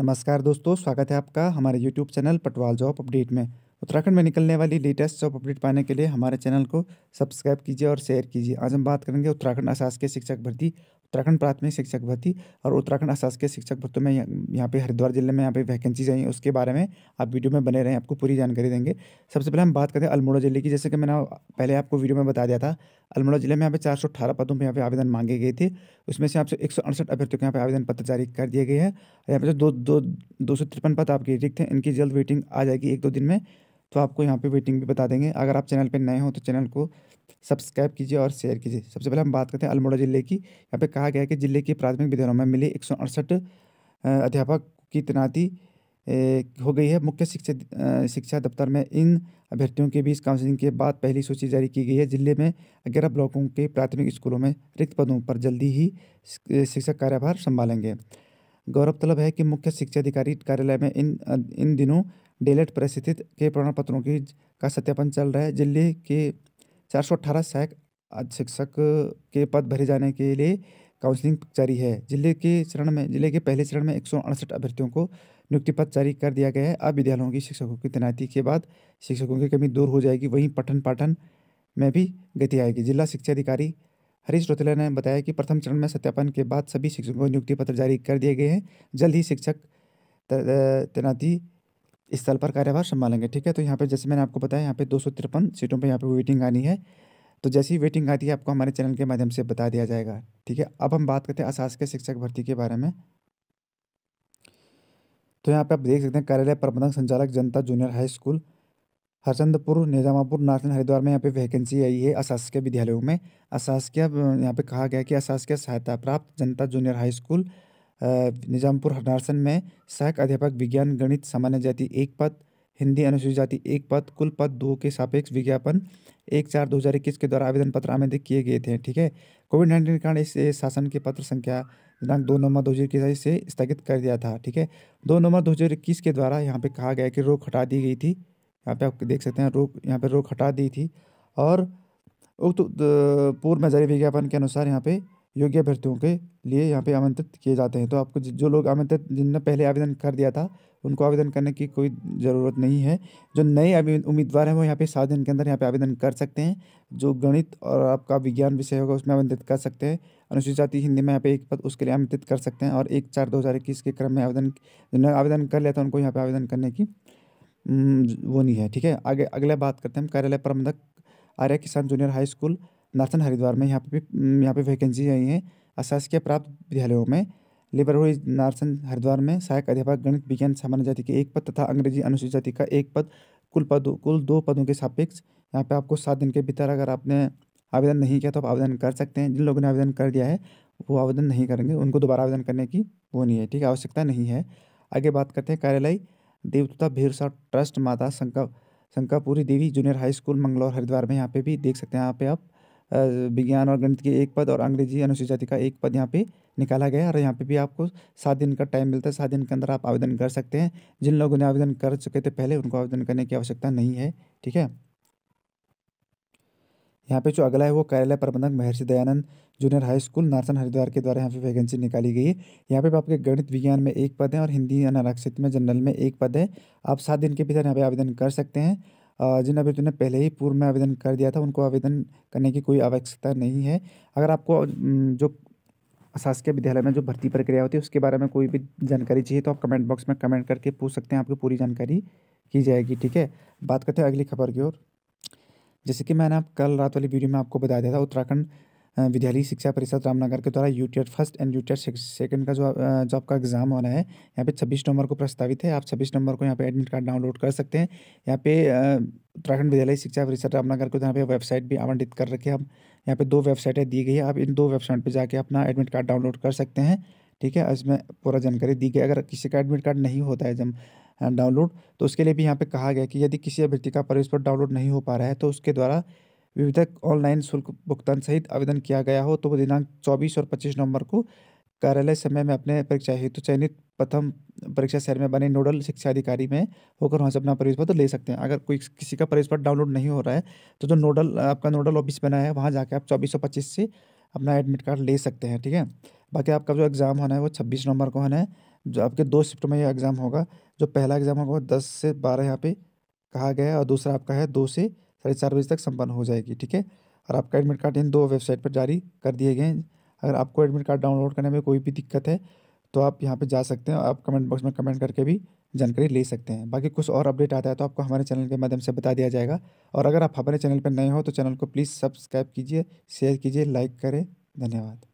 नमस्कार दोस्तों स्वागत है आपका हमारे YouTube channel Patwal job update में उत्तराखंड में निकलने वाली लेटेस्ट जॉब अपडेट पाने के लिए हमारे चैनल को सब्सक्राइब कीजिए और शेयर कीजिए आज हम बात करेंगे उत्तराखंड अशासकीय शिक्षक भर्ती उत्तराखंड प्राथमिक शिक्षक भर्ती और उत्तराखंड अशासकीय शिक्षक भर्तों में यहाँ पे हरिद्वार जिले में यहाँ पे वैकेंसीज आई उसके बारे में आप वीडियो में बने रहें आपको पूरी जानकारी देंगे सबसे पहले हम बात करें अल्मोड़ा जिले की जैसे कि मैंने पहले आपको वीडियो में बता दिया था अल्मोड़ा जिले में यहाँ पे चार पदों पर यहाँ पे आवेदन मांगे गए थे उसमें से आपसे एक सौ अड़सठ अभ्यर्थियों के यहाँ पर आवेदन पत्र जारी कर दिए गए हैं यहाँ पर जो दो दो दो सौ तिरपन पद आपके रिक्त हैं इनकी जल्द वेटिंग आ जाएगी एक दो दिन में तो आपको यहाँ पे वेटिंग भी बता देंगे अगर आप चैनल पे नए हो तो चैनल को सब्सक्राइब कीजिए और शेयर कीजिए सबसे पहले हम बात करते हैं अल्मोड़ा ज़िले की यहाँ पे कहा गया है कि ज़िले के प्राथमिक विद्यालयों में मिले एक अध्यापक की तैनाती हो गई है मुख्य शिक्षा शिक्षा दफ्तर में इन अभ्यर्थियों के बीच काउंसलिंग के बाद पहली सूची जारी की गई है जिले में ग्यारह ब्लॉकों के प्राथमिक स्कूलों में रिक्त पदों पर जल्दी ही शिक्षक कार्यभार संभालेंगे गौरवतलब है कि मुख्य शिक्षा अधिकारी कार्यालय में इन इन दिनों डेलेट परिस्थित के प्रमाण पत्रों की का सत्यापन चल रहा है जिले के चार सहायक शिक्षक के पद भरे जाने के लिए काउंसलिंग जारी है जिले के चरण में जिले के पहले चरण में एक अभ्यर्थियों को नियुक्ति पत्र जारी कर दिया गया है अब विद्यालयों की शिक्षकों की तैनाती के बाद शिक्षकों की कमी दूर हो जाएगी वहीं पठन पाठन में भी गति आएगी जिला शिक्षा अधिकारी हरीश रोतला ने बताया कि प्रथम चरण में सत्यापन के बाद सभी शिक्षकों को नियुक्ति पत्र जारी कर दिए गए हैं जल्द ही शिक्षक तैनाती स्थल पर कार्यभार संभालेंगे ठीक है तो यहाँ पर जैसे मैंने आपको बताया यहाँ पे दो सीटों पर यहाँ पर वेटिंग आनी है तो जैसे ही वेटिंग आती है आपको हमारे चैनल के माध्यम से बता दिया जाएगा ठीक है अब हम बात करते हैं अशासकीय शिक्षक भर्ती के बारे में तो यहाँ पे आप देख सकते हैं कार्यालय प्रबंधक संचालक Janata junior high school Harchandpur Nizamapur Nathan Haridwar में यहाँ पे वैकेंसी आई है अशासकीय विद्यालयों में अशासकीय यहाँ पे कहा गया कि अशासकीय सहायता प्राप्त Janata junior high school Nizampur Harnarsan में सहायक अध्यापक विज्ञान गणित सामान्य जाति एक पद हिंदी अनुसूचित जाति एक पद कुल पद दो के सापेक्ष विज्ञापन एक चार दो हज़ार इक्कीस के द्वारा आवेदन पत्र आमंत्रित किए गए थे ठीक है कोविड नाइन्टीन के कारण इस शासन के पत्र संख्या दिनांक दो नवंबर दो हज़ार इक्कीस से स्थगित कर दिया था ठीक है दो नवंबर दो हज़ार इक्कीस के द्वारा यहाँ पे कहा गया कि रोक हटा दी गई थी यहाँ पे आप देख सकते हैं रोक यहाँ पे रोक हटा दी थी और उक्त पूर्व में जारी विज्ञापन के अनुसार यहाँ पे योग्य अभ्यर्थियों के लिए यहाँ पे आमंत्रित किए जाते हैं तो आपको जो लोग आमंत्रित जिनने पहले आवेदन कर दिया था उनको आवेदन करने की कोई ज़रूरत नहीं है जो नए उम्मीदवार हैं वो यहाँ पे सात दिन के अंदर यहाँ पे आवेदन कर सकते हैं जो गणित और आपका विज्ञान विषय होगा उसमें आमंत्रित कर सकते हैं अनुसूचित जाति हिंदी में यहाँ पे एक पद उसके लिए आमंत्रित कर सकते हैं और एक चार दो हज़ार इक्कीस के क्रम में आवेदन जिन्होंने आवेदन कर लिया था उनको यहाँ पर आवेदन करने की वो नहीं है ठीक है आगे अगले बात करते हैं हम कार्यालय प्रबंधक Arya Kisan junior high school Nathan Haridwar में यहाँ पे भी यहाँ पे वैकेंसी आई हैं अशासकीय प्राप्त विद्यालयों में लिबरहुई नारसन हरिद्वार में सहायक अध्यापक गणित विज्ञान सामान्य जाति के एक पद तथा अंग्रेजी अनुसूचित जाति का एक पद कुल पद कुल दो पदों के सापेक्ष यहाँ पे आपको सात दिन के भीतर अगर आपने आवेदन नहीं किया तो आप आवेदन कर सकते हैं जिन लोगों ने आवेदन कर दिया है वो आवेदन नहीं करेंगे उनको दोबारा आवेदन करने की वो नहीं है ठीक है आवश्यकता नहीं है आगे बात करते हैं कार्यालय देवता भीरसा ट्रस्ट माता शंका Shankapuri Devi junior high school Manglaur Haridwar में यहाँ पे भी देख सकते हैं यहाँ पे आप विज्ञान और गणित के एक पद और अंग्रेजी अनुसूचित जाति का एक पद यहाँ पे निकाला गया और यहाँ पे भी आपको सात दिन का टाइम मिलता है सात दिन के अंदर आप आवेदन कर सकते हैं जिन लोगों ने आवेदन कर चुके थे पहले उनको आवेदन करने की आवश्यकता नहीं है ठीक है यहाँ पे जो अगला है वो कार्यालय प्रबंधक Maharshi Dayanand junior high school Narsan Haridwar के द्वारा यहाँ पे वैकेंसी निकाली गई है यहाँ पे आपके गणित विज्ञान में एक पद है और हिंदी अनारक्षित में जनरल में एक पद है आप सात दिन के भीतर यहाँ पे आवेदन कर सकते हैं जिन अभ्यर्थियों ने पहले ही पूर्व में आवेदन कर दिया था उनको आवेदन करने की कोई आवश्यकता नहीं है अगर आपको जो शासकीय विद्यालय में जो भर्ती प्रक्रिया होती है उसके बारे में कोई भी जानकारी चाहिए तो आप कमेंट बॉक्स में कमेंट करके पूछ सकते हैं आपकी पूरी जानकारी की जाएगी ठीक है बात करते हैं अगली खबर की ओर जैसे कि मैंने आप कल रात वाली वीडियो में आपको बता दिया था उत्तराखंड विद्यालयी शिक्षा परिषद रामनगर के द्वारा U first and UTET second का जो जॉब का एग्ज़ाम होना है यहाँ पे 26 नवंबर को प्रस्तावित है आप 26 नवंबर को यहाँ पे एडमिट कार्ड डाउनलोड कर सकते हैं यहाँ पे उत्तराखंड विद्यालय शिक्षा परिषद रामनगर को यहाँ पे वेबसाइट भी आवंटित कर रखे है आप यहाँ पे दो वेबसाइटें दी गई है आप इन दो वेबसाइट पर जाकर अपना एडमिट कार्ड डाउनलोड कर सकते हैं ठीक है इसमें पूरा जानकारी दी गई अगर किसी का एडमिट कार्ड नहीं होता है जब डाउनलोड तो उसके लिए भी यहाँ पे कहा गया कि यदि किसी अभ्यर्थी का प्रवेश पर डाउनलोड नहीं हो पा रहा है तो उसके द्वारा विविधक ऑनलाइन शुल्क भुगतान सहित आवेदन किया गया हो तो दिनांक चौबीस और पच्चीस नवंबर को कार्यालय समय में अपने परीक्षा हेतु चयनित प्रथम परीक्षा शहर में बने नोडल शिक्षा अधिकारी में होकर वहाँ से अपना प्रवेश पत्र ले सकते हैं अगर कोई किसी का प्रवेश पत्र डाउनलोड नहीं हो रहा है तो जो नोडल आपका नोडल ऑफिस बना है वहाँ जाकर आप चौबीस सौ पच्चीस से अपना एडमिट कार्ड ले सकते हैं ठीक है बाकी आपका जो एग्ज़ाम होना है वो छब्बीस नवंबर को होना है जो आपके दो शिफ्ट में ये एग्ज़ाम होगा जो पहला एग्ज़ाम होगा वो दस से बारह यहाँ पे कहा गया है और दूसरा आपका है दो से साढ़े चार बजे तक संपन्न हो जाएगी ठीक है और आपका एडमिट कार्ड इन दो वेबसाइट पर जारी कर दिए गए हैं अगर आपको एडमिट कार्ड डाउनलोड करने में कोई भी दिक्कत है तो आप यहाँ पर जा सकते हैं आप कमेंट बॉक्स में कमेंट करके भी जानकारी ले सकते हैं बाकी कुछ और अपडेट आता है तो आपको हमारे चैनल के माध्यम से बता दिया जाएगा और अगर आप हमारे चैनल पर नए हो तो चैनल को प्लीज़ सब्सक्राइब कीजिए शेयर कीजिए लाइक करें धन्यवाद